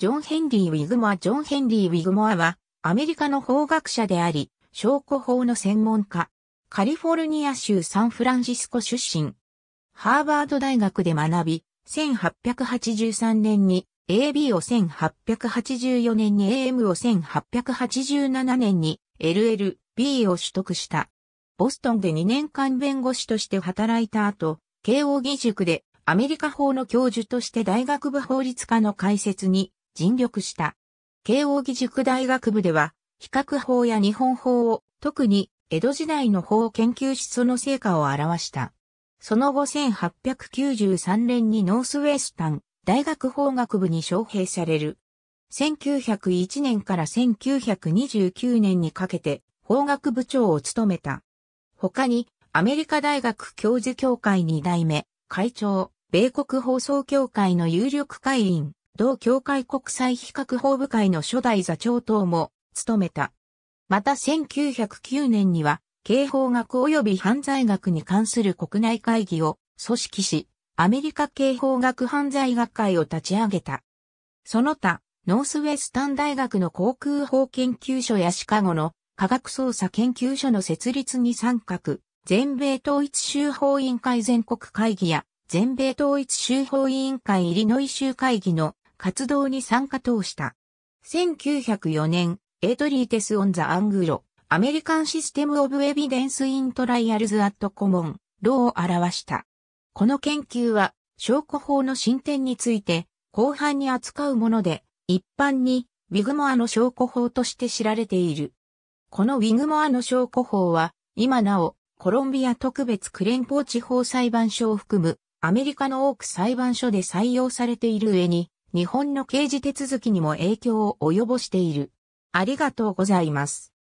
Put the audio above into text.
ジョン・ヘンリー・ウィグモア・ジョン・ヘンリー・ウィグモアは、アメリカの法学者であり、証拠法の専門家。カリフォルニア州サンフランシスコ出身。ハーバード大学で学び、1883年に AB を1884年に AM を1887年に LLB を取得した。ボストンで2年間弁護士として働いた後、慶応義塾でアメリカ法の教授として大学部法律科の解説に尽力した。慶応義塾大学部では、比較法や日本法を、特に江戸時代の法を研究しその成果を表した。その後1893年にノースウェスタン大学法学部に招聘される。1901年から1929年にかけて法学部長を務めた。他にアメリカ大学教授協会2代目会長、米国放送協会の有力会員、同協会国際比較法部会の初代座長等も務めた。また1909年には、刑法学及び犯罪学に関する国内会議を組織し、アメリカ刑法学犯罪学会を立ち上げた。その他、ノースウェスタン大学の航空法研究所やシカゴの科学捜査研究所の設立に参画、全米統一州法委員会全国会議や、全米統一州法委員会イリノイ州会議の活動に参加投した。1904年、エトリーテス・オン・ザ・アングロ、アメリカン・システム・オブ・エビデンス・イン・トライアルズ・アット・コモン、ロを表した。この研究は、証拠法の進展について、後半に扱うもので、一般に、ウィグモアの証拠法として知られている。このウィグモアの証拠法は、今なお、コロンビア特別クレン邦地方裁判所を含む、アメリカの多く裁判所で採用されている上に、日本の刑事手続きにも影響を及ぼしている。ありがとうございます。